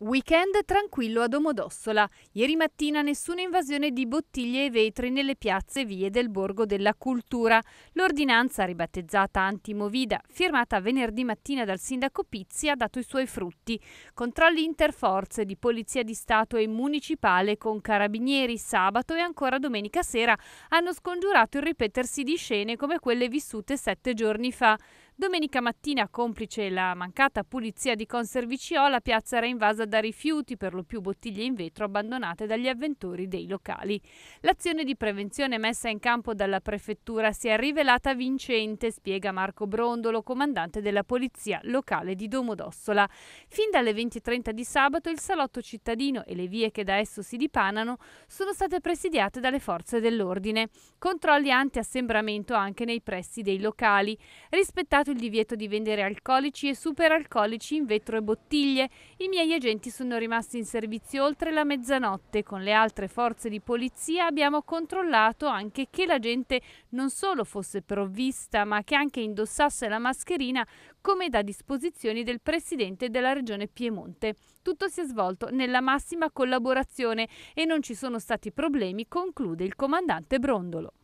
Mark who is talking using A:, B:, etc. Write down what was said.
A: Weekend tranquillo a Domodossola. Ieri mattina nessuna invasione di bottiglie e vetri nelle piazze e vie del Borgo della Cultura. L'ordinanza, ribattezzata Antimovida, firmata venerdì mattina dal sindaco Pizzi, ha dato i suoi frutti. Controlli interforze di Polizia di Stato e Municipale con carabinieri sabato e ancora domenica sera hanno scongiurato il ripetersi di scene come quelle vissute sette giorni fa. Domenica mattina, complice la mancata pulizia di Conserviciola, la piazza era invasa da rifiuti, per lo più bottiglie in vetro abbandonate dagli avventori dei locali. L'azione di prevenzione messa in campo dalla prefettura si è rivelata vincente, spiega Marco Brondolo, comandante della polizia locale di Domodossola. Fin dalle 20.30 di sabato il salotto cittadino e le vie che da esso si dipanano sono state presidiate dalle forze dell'ordine. Controlli anti-assembramento anche nei pressi dei locali. Rispettate il divieto di vendere alcolici e superalcolici in vetro e bottiglie. I miei agenti sono rimasti in servizio oltre la mezzanotte. Con le altre forze di polizia abbiamo controllato anche che la gente non solo fosse provvista, ma che anche indossasse la mascherina come da disposizioni del presidente della regione Piemonte. Tutto si è svolto nella massima collaborazione e non ci sono stati problemi, conclude il comandante Brondolo.